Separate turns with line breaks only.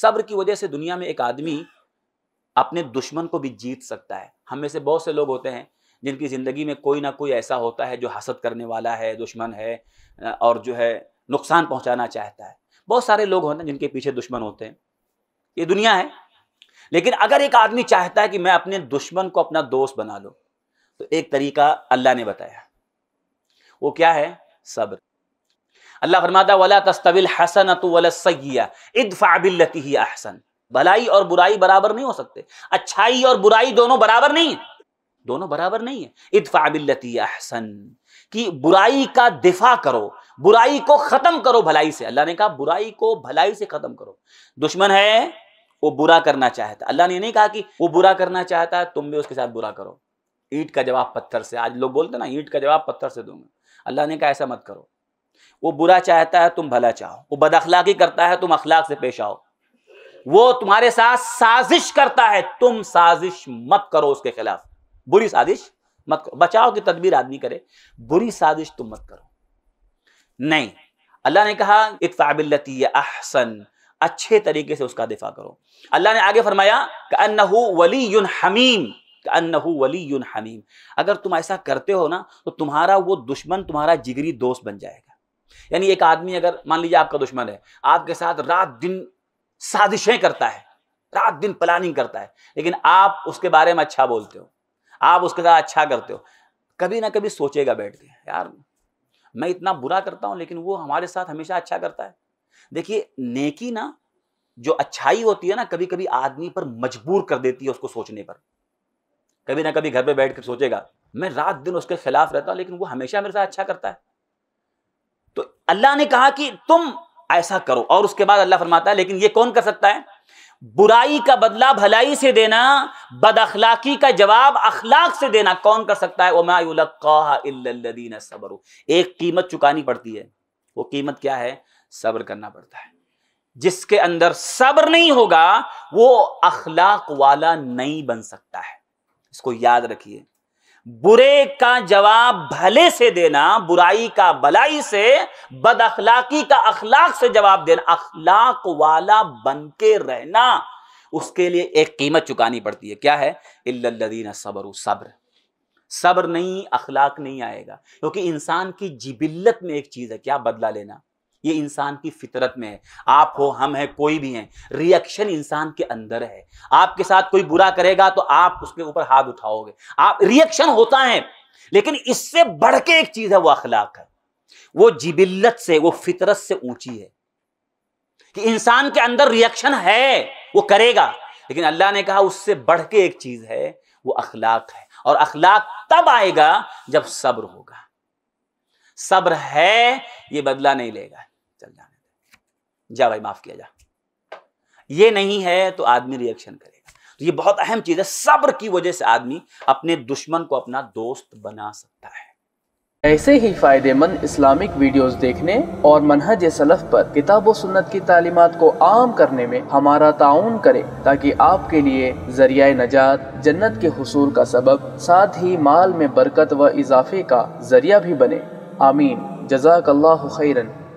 सब्र की वजह से दुनिया में एक आदमी अपने दुश्मन को भी जीत सकता है हम में से बहुत से लोग होते हैं जिनकी ज़िंदगी में कोई ना कोई ऐसा होता है जो हसद करने वाला है दुश्मन है और जो है नुकसान पहुंचाना चाहता है बहुत सारे लोग होते हैं जिनके पीछे दुश्मन होते हैं ये दुनिया है लेकिन अगर एक आदमी चाहता है कि मैं अपने दुश्मन को अपना दोस्त बना लूँ तो एक तरीका अल्लाह ने बताया वो क्या है सब्र अल्लाह फरमाता वला तस्तविल हसन वलसैया इदफा बिल्लती ही अहसन भलाई और बुराई बराबर नहीं हो सकते अच्छाई और बुराई दोनों बराबर नहीं है दोनों बराबर नहीं है इदफा बिल्लती अहसन कि बुराई का दिफा करो बुराई को ख़त्म करो भलाई से अल्लाह ने कहा बुराई को भलाई से ख़त्म करो दुश्मन है वो बुरा करना चाहता अल्लाह ने नहीं कहा कि वो बुरा करना चाहता तुम भी उसके साथ बुरा करो ईट का जवाब पत्थर से आज लोग बोलते ना ईट का जवाब पत्थर से दूंगा अल्लाह ने कहा ऐसा मत करो वो बुरा चाहता है तुम भला चाहो वो बदअखलाकी करता है तुम अखलाक से पेश आओ वो तुम्हारे साथ साजिश करता है तुम साजिश मत करो उसके खिलाफ बुरी साजिश मत करो बचाओ की तदबीर आदमी करे बुरी साजिश तुम मत करो नहीं अल्लाह ने कहा इतफ़ाबिल्लती अहसन अच्छे तरीके से उसका दिफा करो अल्लाह ने आगे फरमाया वली हमीम अनहू वली हमीम अगर तुम ऐसा करते हो ना तो तुम्हारा वो दुश्मन तुम्हारा जिगरी दोस्त बन जाएगा यानी एक आदमी अगर मान लीजिए आपका दुश्मन है आपके साथ रात दिन साजिशें करता है रात दिन प्लानिंग करता है लेकिन आप उसके बारे में अच्छा बोलते हो आप उसके साथ अच्छा करते हो कभी ना कभी सोचेगा बैठ के यार मैं इतना बुरा करता हूँ लेकिन वो हमारे साथ हमेशा अच्छा करता है देखिए नेकी ना जो अच्छाई होती है ना कभी कभी आदमी पर मजबूर कर देती है उसको सोचने पर कभी ना कभी घर पे बैठ कर सोचेगा मैं रात दिन उसके खिलाफ रहता हूँ लेकिन वो हमेशा मेरे साथ अच्छा करता है तो अल्लाह ने कहा कि तुम ऐसा करो और उसके बाद अल्लाह फरमाता है लेकिन ये कौन कर सकता है बुराई का बदला भलाई से देना बद अखलाकी का जवाब अखलाक से देना कौन कर सकता है ओमादीन सबर एक कीमत चुकानी पड़ती है वो कीमत क्या है सब्र करना पड़ता है जिसके अंदर सब्र नहीं होगा वो अखलाक वाला नहीं बन सकता है इसको याद रखिए बुरे का जवाब भले से देना बुराई का भलाई से बद अखलाकी का अखलाक से जवाब देना अखलाक वाला बन के रहना उसके लिए एक कीमत चुकानी पड़ती है क्या है इल्लदीन सबर सब्र सब्र नहीं अखलाक नहीं आएगा क्योंकि इंसान की जिबिल्लत में एक चीज़ है क्या बदला लेना ये इंसान की फितरत में है आप हो हम हैं कोई भी हैं रिएक्शन इंसान के अंदर है आपके साथ कोई बुरा करेगा तो आप उसके ऊपर हाथ उठाओगे आप रिएक्शन होता है लेकिन इससे बढ़ के एक चीज़ है वो अखलाक है वो जिबिल्लत से वो फितरत से ऊंची है कि इंसान के अंदर रिएक्शन है वो करेगा लेकिन अल्लाह ने कहा उससे बढ़ के एक चीज़ है वो अखलाक है और अखलाक तब आएगा जब सब्र होगा सब्र है ये बदला नहीं लेगा चल जाने दे जा भाई माफ किया जा ये नहीं है तो आदमी रिएक्शन करेगा तो ये बहुत अहम चीज है सब्र की वजह से आदमी अपने दुश्मन को अपना दोस्त बना सकता है
ऐसे ही फ़ायदेमंद इस्लामिक वीडियोस देखने और मनहज सलफ पर किताब व सुन्नत की तालीमत को आम करने में हमारा ताउन करें ताकि आपके लिए जरिया नजात जन्नत के हसूल का सबब साथ ही माल में बरकत व इजाफे का जरिया भी बने आमीन जजाकल्ला खैरन